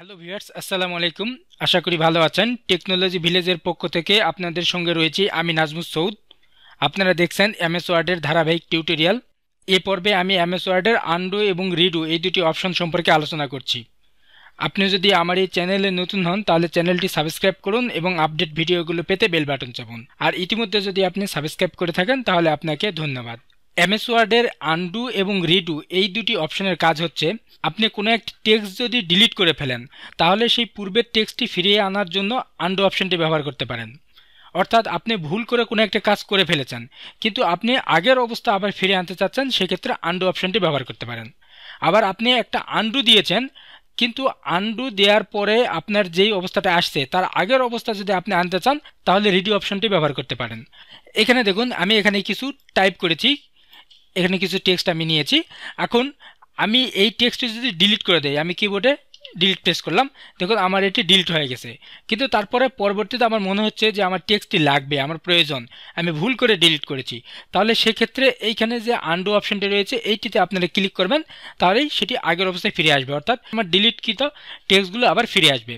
hello viewers আসসালামু আলাইকুম আশা করি ভালো আছেন টেকনোলজি ভিলেজের পক্ষ থেকে আপনাদের সঙ্গে রয়েছি আমি নাজমুস সৌদ আপনারা দেখছেন এমএস ওয়ার্ডের ধারাবাহিক টিউটোরিয়াল এ পর্বে আমি এমএস ওয়ার্ডের আন্ডো এবং রিডু এই দুটি অপশন সম্পর্কে আলোচনা করছি আপনি যদি আমার এই চ্যানেলে নতুন হন তাহলে চ্যানেলটি সাবস্ক্রাইব করুন এবং আপডেট ভিডিওগুলো পেতে বেল বাটন চাপুন আর ইতিমধ্যে যদি আপনি সাবস্ক্রাইব করে থাকেন তাহলে আপনাকে ধন্যবাদ এমএস ওয়ার্ডের আনডু এবং রিডু এই দুটি অপশনের কাজ হচ্ছে আপনি কোনো একটি টেক্সট যদি ডিলিট করে ফেলেন তাহলে সেই পূর্বের টেক্সটটি ফিরিয়ে আনার জন্য আনডু অপশনটি ব্যবহার করতে পারেন অর্থাৎ আপনি ভুল করে কোনো একটা কাজ করে ফেলেছেন কিন্তু আপনি আগের অবস্থা আবার ফিরে আনতে চাচ্ছেন সেক্ষেত্রে আন্ডু অপশনটি ব্যবহার করতে পারেন আবার আপনি একটা আন্ডু দিয়েছেন কিন্তু আন্ডু দেওয়ার পরে আপনার যেই অবস্থাটা আসছে তার আগের অবস্থা যদি আপনি আনতে চান তাহলে রিডিউ অপশনটি ব্যবহার করতে পারেন এখানে দেখুন আমি এখানে কিছু টাইপ করেছি এখানে কিছু টেক্সট আমি নিয়েছি এখন আমি এই টেক্সটটি যদি ডিলিট করে দেয় আমি কিবোর্ডে ডিলিট প্রেস করলাম দেখুন আমার এটি ডিলিট হয়ে গেছে কিন্তু তারপরে পরবর্তীতে আমার মনে হচ্ছে যে আমার টেক্সটটি লাগবে আমার প্রয়োজন আমি ভুল করে ডিলিট করেছি তাহলে সেক্ষেত্রে এইখানে যে আন্ডু অপশানটি রয়েছে এইটিতে আপনারা ক্লিক করবেন তাহলেই সেটি আগের অবস্থায় ফিরে আসবে অর্থাৎ আমার ডিলিট কৃত টেক্সটগুলো আবার ফিরে আসবে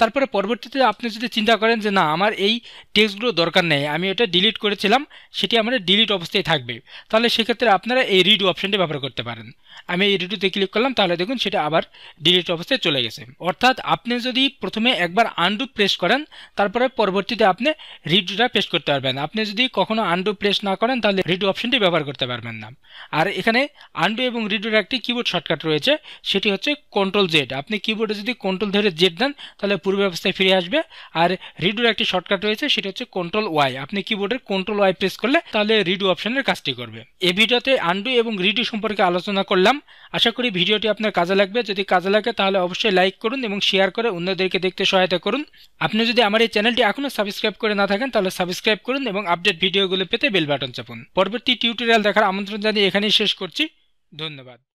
তারপরে পরবর্তীতে আপনি যদি চিন্তা করেন যে না আমার এই টেক্সটগুলো দরকার নেই আমি এটা ডিলিট করেছিলাম সেটি আমার ডিলিট অবস্থায় থাকবে তাহলে সেক্ষেত্রে আপনারা এই রিডু অপশানটি ব্যবহার করতে পারেন আমি এই রিডুতে ক্লিক করলাম তাহলে দেখুন সেটা আবার ডিলিট অবস্থায় চলে গেছে অর্থাৎ আপনি যদি প্রথমে একবার আন্ডু প্রেস করেন তারপরে পরবর্তীতে আপনি রিডুটা প্রেস করতে পারবেন আপনি যদি কখনো আন্ডু প্রেস না করেন তাহলে রিডু অপশানটি ব্যবহার করতে পারবেন না আর এখানে আন্ডু এবং রিডুর একটি কিবোর্ড শর্টকাট রয়েছে সেটি হচ্ছে কন্ট্রোল জেড আপনি কিবোর্ডে যদি কন্ট্রোল ধরে জেড দেন তাহলে তাহলে পূর্ব অবস্থায় ফিরে আসবে আর রিডুর একটি শর্টকাট রয়েছে সেটা হচ্ছে কন্ট্রোল ওয়াই আপনি কিবোর্ডের কন্ট্রোল ওয়াই প্রেস করলে তাহলে রিডু অপশনের কাজটি করবে এ ভিডিওতে আন্ডু এবং রিডু সম্পর্কে আলোচনা করলাম আশা করি ভিডিওটি আপনার কাজে লাগবে যদি কাজে লাগে তাহলে অবশ্যই লাইক করুন এবং শেয়ার করে অন্যদেরকে দেখতে সহায়তা করুন আপনি যদি আমার এই চ্যানেলটি এখনও সাবস্ক্রাইব করে না থাকেন তাহলে সাবস্ক্রাইব করুন এবং আপডেট ভিডিওগুলো পেতে বেল বাটন চাপুন পরবর্তী টিউটোরিয়াল দেখার আমন্ত্রণ জানিয়ে এখানেই শেষ করছি ধন্যবাদ